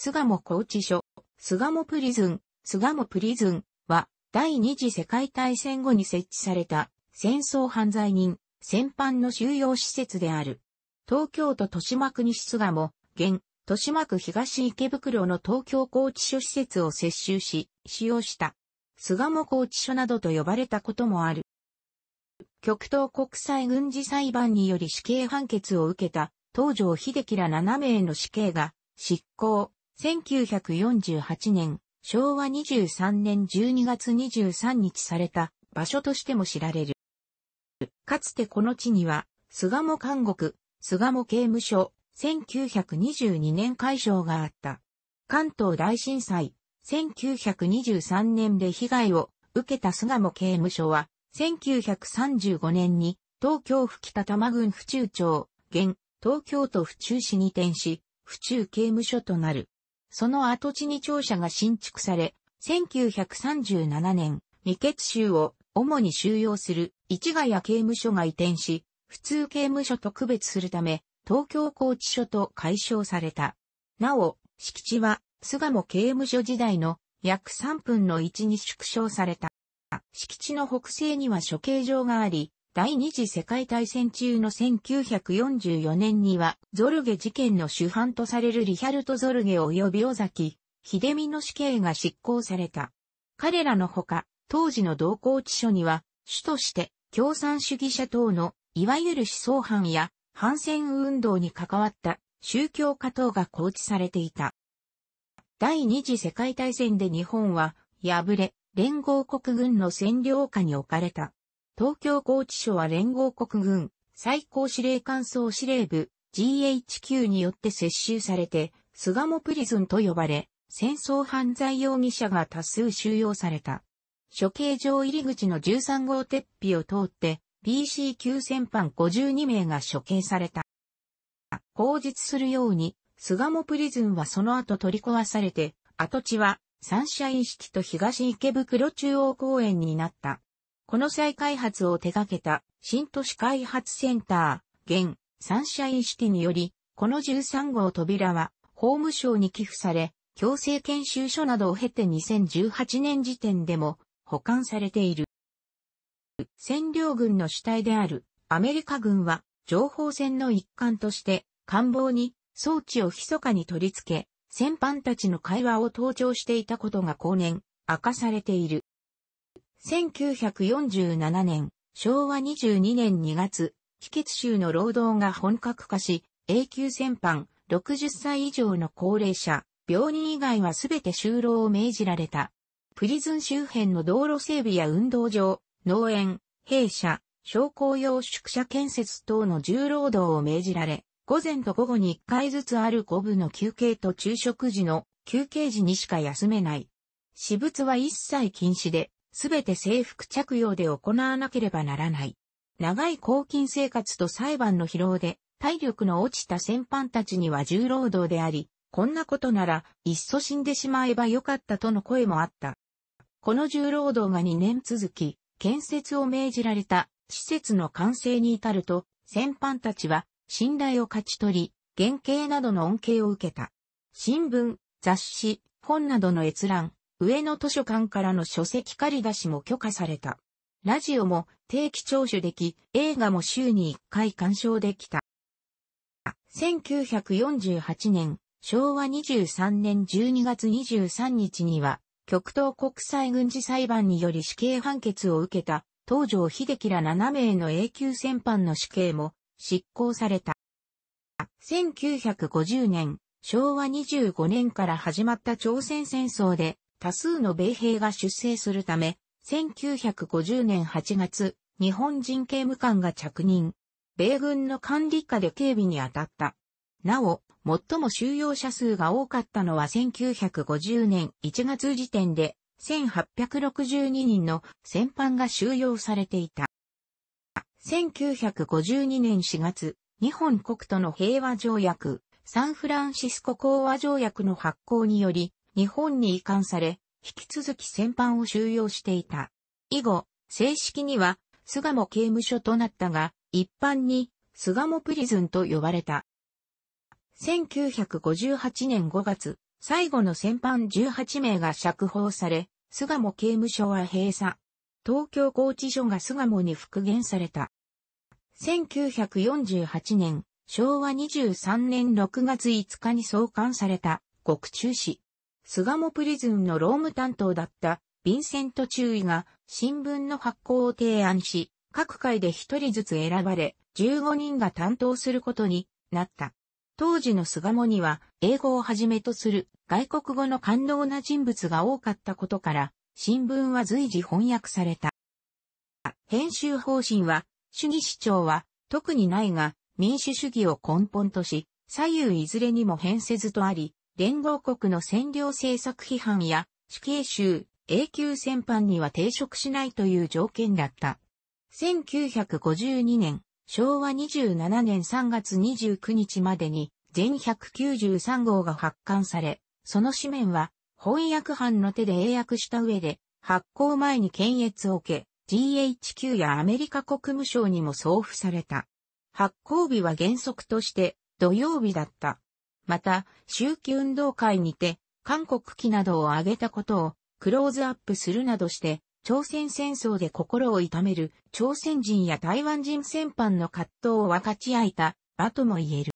菅も拘置所、菅もプリズン、菅もプリズンは、第二次世界大戦後に設置された、戦争犯罪人、戦犯の収容施設である。東京都豊島区西菅も、現、豊島区東池袋の東京拘置所施設を接収し、使用した。菅も拘置所などと呼ばれたこともある。極東国際軍事裁判により死刑判決を受けた、東条秀樹ら7名の死刑が、執行、1948年、昭和23年12月23日された場所としても知られる。かつてこの地には、菅茂監獄、菅茂刑務所、1922年解消があった。関東大震災、1923年で被害を受けた菅茂刑務所は、1935年に東京府北多摩郡府中町、現東京都府中市に転し、府中刑務所となる。その跡地に庁舎が新築され、1937年、未決州を主に収容する市ヶ谷刑務所が移転し、普通刑務所と区別するため、東京拘置所と解消された。なお、敷地は、菅も刑務所時代の約3分の1に縮小された。敷地の北西には処刑場があり、第二次世界大戦中の1944年には、ゾルゲ事件の主犯とされるリヒャルト・ゾルゲ及び尾崎、秀美の死刑が執行された。彼らのほか、当時の同行地所には、主として共産主義者等の、いわゆる思想犯や反戦運動に関わった宗教家等が構置されていた。第二次世界大戦で日本は、敗れ、連合国軍の占領下に置かれた。東京拘置所は連合国軍最高司令官総司令部 GHQ によって接収されて、菅もプリズンと呼ばれ、戦争犯罪容疑者が多数収容された。処刑場入り口の13号鉄皮を通って、BC 級戦犯52名が処刑された。口述するように、巣鴨プリズンはその後取り壊されて、跡地はサンシャイン式と東池袋中央公園になった。この再開発を手掛けた新都市開発センター、現サンシャインシティにより、この13号扉は法務省に寄付され、強制研修所などを経て2018年時点でも保管されている。占領軍の主体であるアメリカ軍は情報戦の一環として官房に装置を密かに取り付け、戦犯たちの会話を盗聴していたことが後年明かされている。1947年、昭和22年2月、気血臭の労働が本格化し、永久戦犯、60歳以上の高齢者、病人以外はすべて就労を命じられた。プリズン周辺の道路整備や運動場、農園、弊社、商工用宿舎建設等の重労働を命じられ、午前と午後に1回ずつある5部の休憩と昼食時の休憩時にしか休めない。私物は一切禁止で、すべて制服着用で行わなければならない。長い抗菌生活と裁判の疲労で、体力の落ちた戦犯たちには重労働であり、こんなことなら、いっそ死んでしまえばよかったとの声もあった。この重労働が2年続き、建設を命じられた施設の完成に至ると、戦犯たちは信頼を勝ち取り、原型などの恩恵を受けた。新聞、雑誌、本などの閲覧、上野図書館からの書籍借り出しも許可された。ラジオも定期聴取でき、映画も週に1回鑑賞できた。1948年、昭和23年12月23日には、極東国際軍事裁判により死刑判決を受けた、東条秀樹ら7名の永久戦犯の死刑も執行された。1950年、昭和25年から始まった朝鮮戦争で多数の米兵が出征するため、1950年8月、日本人刑務官が着任。米軍の管理下で警備に当たった。なお、最も収容者数が多かったのは1950年1月時点で、1862人の戦犯が収容されていた。1952年4月、日本国との平和条約、サンフランシスコ講和条約の発行により、日本に移管され、引き続き戦犯を収容していた。以後、正式には、菅鴨刑務所となったが、一般に、菅鴨プリズンと呼ばれた。1958年5月、最後の戦犯18名が釈放され、巣鴨刑務所は閉鎖。東京拘置所が巣鴨に復元された。1948年、昭和23年6月5日に創刊された、獄中市。巣鴨プリズンの労務担当だったヴィンセント中尉が新聞の発行を提案し、各界で一人ずつ選ばれ、15人が担当することになった。当時の巣鴨には、英語をはじめとする外国語の感動な人物が多かったことから、新聞は随時翻訳された。編集方針は、主義主張は特にないが、民主主義を根本とし、左右いずれにも変せずとあり、連合国の占領政策批判や死刑囚、永久戦犯には抵触しないという条件だった。1952年、昭和27年3月29日までに全193号が発刊され、その紙面は翻訳班の手で英訳した上で、発行前に検閲を受け、GHQ やアメリカ国務省にも送付された。発行日は原則として土曜日だった。また、周期運動会にて、韓国機などを挙げたことを、クローズアップするなどして、朝鮮戦争で心を痛める朝鮮人や台湾人戦犯の葛藤を分かち合いた場とも言える。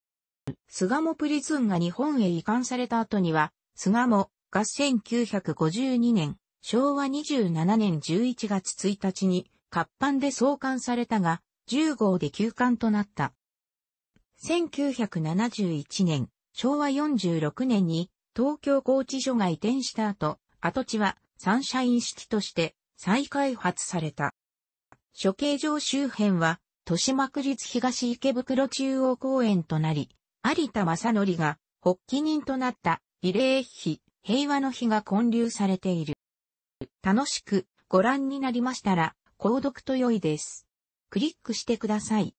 菅もプリズンが日本へ移管された後には、菅もが1952年、昭和27年11月1日に活版で創刊されたが、10号で休刊となった。1971年、昭和46年に東京高知所が移転した後、跡地はサンシャインシティとして再開発された。処刑場周辺は豊島区立東池袋中央公園となり、有田正則が発起人となった慰霊碑、平和の日が建立されている。楽しくご覧になりましたら、購読と良いです。クリックしてください。